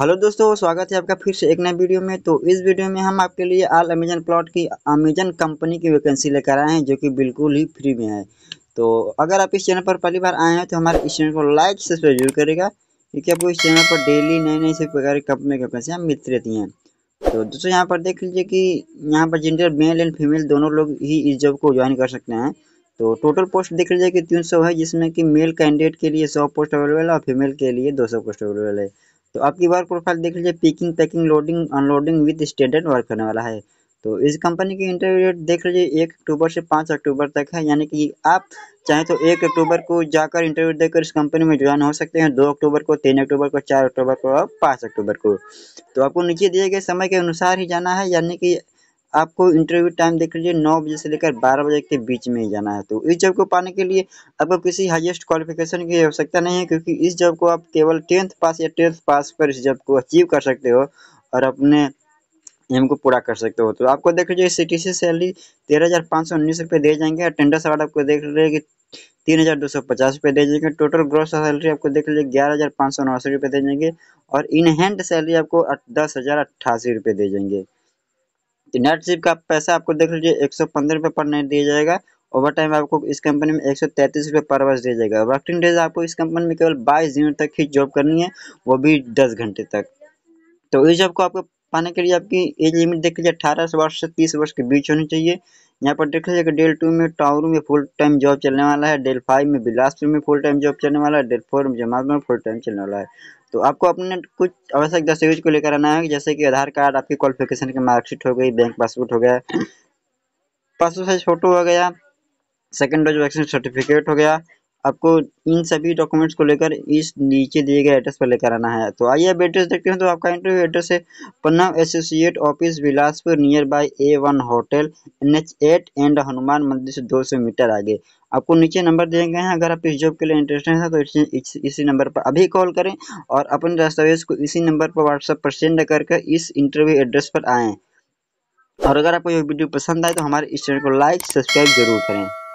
hello दोस्तों स्वागत है आपका फिर से एक नए वीडियो में तो इस वीडियो में हम आपके लिए आल अमेजन प्लॉट की अमेजन कंपनी की वैकेंसी लेकर आए हैं जो कि बिल्कुल ही फ्री में है तो अगर आप इस चैनल पर पहली बार आए हैं तो हमारे इस चैनल को लाइक से जरूर करेगा क्योंकि आपको इस चैनल पर डेली नई नई सभी प्रकार की कंपनी की वैकेंसियाँ मिलती रहती हैं तो दोस्तों यहाँ पर देख लीजिए कि यहाँ पर जेंडर मेल एंड फीमेल दोनों लोग ही इस जॉब को ज्वाइन कर सकते हैं तो टोटल पोस्ट देख लीजिए कि तीन सौ है जिसमें कि मेल कैंडिडेट के लिए सौ पोस्ट अवेलेबल है और फीमेल के लिए दो सौ पोस्ट अवेलेबल है तो आपकी वर्क प्रोफाइल देख लीजिए picking packing loading unloading with standard work करने वाला है तो इस कंपनी की इंटरव्यू डेट देख लीजिए एक अक्टूबर से पाँच अक्टूबर तक है यानी कि आप चाहे तो एक अक्टूबर को जाकर इंटरव्यू देकर इस कंपनी में ज्वाइन हो सकते हैं दो अक्टूबर को तीन अक्टूबर को चार अक्टूबर को और पाँच अक्टूबर को तो आपको नीचे दिए गए समय के अनुसार ही जाना है यानी कि आपको इंटरव्यू टाइम देख लीजिए नौ बजे से लेकर बारह बजे के बीच में ही जाना है तो इस जॉब को पाने के लिए आपको किसी हाईएस्ट क्वालिफिकेशन की आवश्यकता नहीं है क्योंकि इस जॉब को आप केवल टेंथ पास या ट्वेल्थ पास पर इस जॉब को अचीव कर सकते हो और अपने एम को पूरा कर सकते हो तो आपको देख लीजिए सी टी सी सैलरी तेरह हज़ार पाँच सौ उन्नीस रुपये दे जाएंगे अटेंडेंस अवार्ड आपको देख लीजिए कि तीन हज़ार दो सौ पचास रुपये दे जाएंगे टोटल ग्रॉस सैलरी आपको देख लीजिए ग्यारह हज़ार पाँच सौ नवासी रुपये दे जाएंगे और इन हैंड सैलरी आपको दस हज़ार अट्ठासी रुपये दे जाएंगे तो नेट सिप का पैसा आपको देख लीजिए एक सौ पंद्रह रुपये पर नेट दिया जाएगा ओवर टाइम आपको इस कंपनी में एक सौ तैंतीस रुपये पर वर्ष दिया जाएगा वर्किंग डेज आपको इस कंपनी में केवल बाईस दिनों तक ही जॉब करनी है वो भी दस घंटे तक तो इस जॉब को आपको पाने के लिए आपकी एज लिमिट देख लीजिए अठारह वर्ष से तीस वर्ष के बीच होनी चाहिए यहाँ पर देख लीजिए डेल टू में टावर में फुल टाइम जॉब चलने वाला है डेल फाइव में बिलासपुर में फुल टाइम जॉब चलने वाला है डेल फोर में जमात में फुल टाइम चलने वाला है तो आपको अपने कुछ आवश्यक दस्तावेज को लेकर आना है जैसे कि आधार कार्ड आपकी क्वालिफिकेशन की मार्कशीट हो गई बैंक पासबुक हो गया पासबुक साइज फोटो हो गया सेकेंड डोज वैक्सीन सर्टिफिकेट हो गया आपको इन सभी डॉक्यूमेंट्स को लेकर इस नीचे दिए गए एड्रेस पर लेकर आना है तो आइए आप एड्रेस देखते हैं तो आपका इंटरव्यू एड्रेस है Panna associate office Bilaspur near by A one hotel N H eight and Hanuman मंदिर से दो सौ मीटर आगे आपको नीचे नंबर दिए गए हैं अगर आप इस जॉब के लिए इंटरेस्टेड हैं तो इस, इसी नंबर पर अभी कॉल करें और अपने दस्तावेज को इसी नंबर पर व्हाट्सएप पर सेंड करके इस इंटरव्यू एड्रेस पर आएँ और अगर आपको ये वीडियो पसंद आए तो हमारे इस चैनल को लाइक सब्सक्राइब जरूर करें